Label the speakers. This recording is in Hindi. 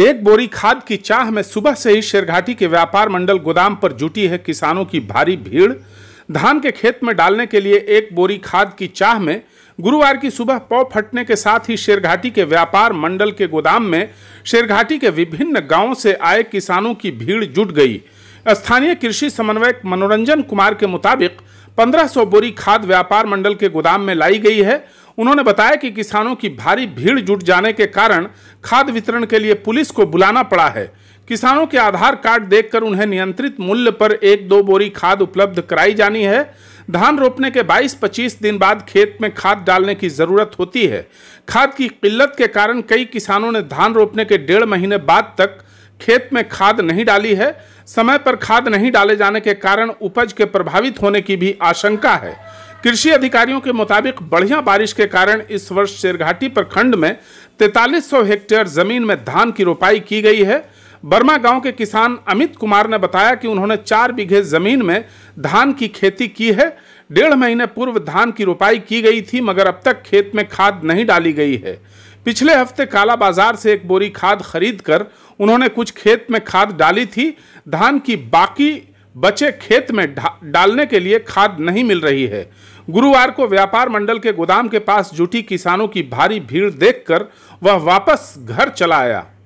Speaker 1: एक बोरी खाद की चाह में सुबह से ही शेरघाटी के व्यापार मंडल गोदाम पर जुटी है किसानों की भारी भीड़ धान के खेत में डालने के लिए एक बोरी खाद की चाह में गुरुवार की सुबह पौ फटने के साथ ही शेरघाटी के व्यापार मंडल के गोदाम में शेरघाटी के विभिन्न गांवों से आए किसानों की भीड़ जुट गई स्थानीय कृषि समन्वयक मनोरंजन कुमार के मुताबिक 1500 बोरी खाद व्यापार मंडल के गोदाम में लाई गई है उन्होंने बताया कि किसानों की भारी भीड़ जुट जाने के कारण खाद वितरण के लिए पुलिस को बुलाना पड़ा है किसानों के आधार कार्ड देखकर उन्हें नियंत्रित मूल्य पर एक दो बोरी खाद उपलब्ध कराई जानी है धान रोपने के 22-25 दिन बाद खेत में खाद डालने की ज़रूरत होती है खाद की किल्लत के कारण कई किसानों ने धान रोपने के डेढ़ महीने बाद तक खेत में खाद नहीं डाली है समय पर खाद नहीं डाले जाने के कारण उपज के प्रभावित होने की भी आशंका है कृषि अधिकारियों के मुताबिक बढ़िया बारिश के कारण इस वर्ष शेरघाटी प्रखंड में तैतालीस सौ हेक्टेयर जमीन में धान की रोपाई की गई है बर्मा गांव के किसान अमित कुमार ने बताया कि उन्होंने चार बीघे जमीन में धान की खेती की है डेढ़ महीने पूर्व धान की रोपाई की गई थी मगर अब तक खेत में खाद नहीं डाली गई है पिछले हफ्ते काला बाजार से एक बोरी खाद खरीद कर उन्होंने कुछ खेत में खाद डाली थी धान की बाकी बचे खेत में डालने के लिए खाद नहीं मिल रही है गुरुवार को व्यापार मंडल के गोदाम के पास जुटी किसानों की भारी भीड़ देखकर वह वापस घर चला आया